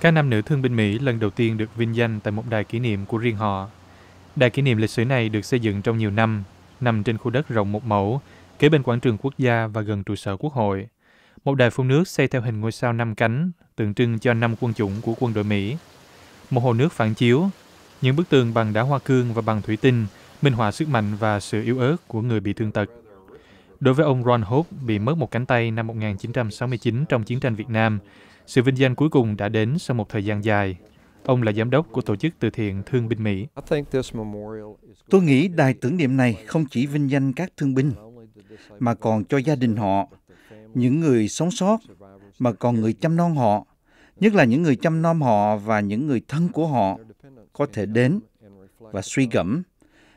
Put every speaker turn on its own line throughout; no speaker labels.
các nam nữ thương binh mỹ lần đầu tiên được vinh danh tại một đài kỷ niệm của riêng họ đài kỷ niệm lịch sử này được xây dựng trong nhiều năm nằm trên khu đất rộng một mẫu kế bên quảng trường quốc gia và gần trụ sở quốc hội một đài phun nước xây theo hình ngôi sao năm cánh tượng trưng cho năm quân chủng của quân đội mỹ một hồ nước phản chiếu những bức tường bằng đá hoa cương và bằng thủy tinh minh họa sức mạnh và sự yếu ớt của người bị thương tật đối với ông Ron Hope bị mất một cánh tay năm 1969 trong chiến tranh Việt Nam sự vinh danh cuối cùng đã đến sau một thời gian dài ông là giám đốc của tổ chức từ thiện thương binh mỹ
tôi nghĩ đài tưởng niệm này không chỉ vinh danh các thương binh mà còn cho gia đình họ những người sống sót mà còn người chăm non họ nhất là những người chăm non họ và những người thân của họ có thể đến và suy gẫm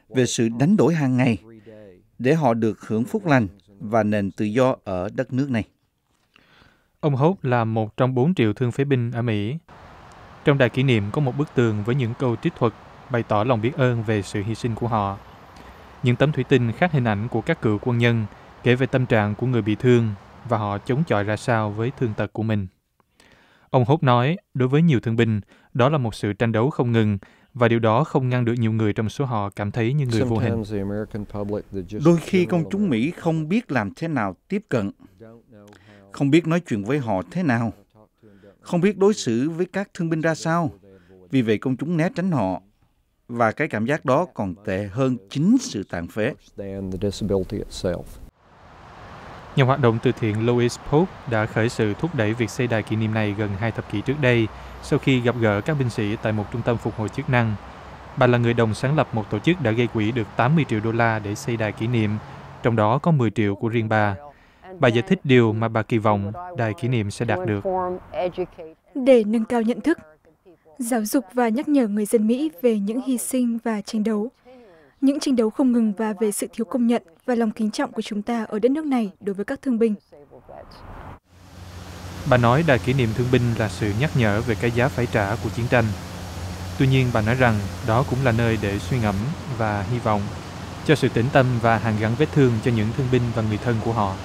về sự đánh đổi hàng ngày để họ được hưởng phúc lành và nền tự do ở đất nước này
Ông Hope là một trong bốn triệu thương phế binh ở Mỹ. Trong đài kỷ niệm có một bức tường với những câu trích thuật bày tỏ lòng biết ơn về sự hy sinh của họ. Những tấm thủy tinh khác hình ảnh của các cựu quân nhân kể về tâm trạng của người bị thương và họ chống chọi ra sao với thương tật của mình. Ông Hốt nói, đối với nhiều thương binh, đó là một sự tranh đấu không ngừng và điều đó không ngăn được nhiều người trong số họ cảm thấy như người vô hình.
Đôi khi công chúng
Mỹ không biết làm thế nào tiếp cận không biết nói chuyện với họ thế
nào, không biết đối xử với các thương binh ra sao. Vì vậy công chúng né tránh họ và cái cảm giác đó còn tệ hơn chính sự tàn phế.
Nhà hoạt động từ thiện Louis Pope đã khởi sự thúc đẩy việc xây đài kỷ niệm này gần hai thập kỷ trước đây, sau khi gặp gỡ các binh sĩ tại một trung tâm phục hồi chức năng. Bà là người đồng sáng lập một tổ chức đã gây quỹ được 80 triệu đô la để xây đài kỷ niệm, trong đó có 10 triệu của riêng bà. Bà giải thích điều mà bà kỳ vọng đài kỷ niệm sẽ đạt được.
Để nâng cao nhận thức, giáo dục và nhắc nhở người dân Mỹ về những hy sinh và tranh đấu, những tranh đấu không ngừng và về sự thiếu công nhận và lòng kính trọng của chúng ta ở đất nước này đối với các thương binh.
Bà nói đài kỷ niệm thương binh là sự nhắc nhở về cái giá phải trả của chiến tranh. Tuy nhiên bà nói rằng đó cũng là nơi để suy ngẫm và hy vọng cho sự tĩnh tâm và hàn gắn vết thương cho những thương binh và người thân của họ.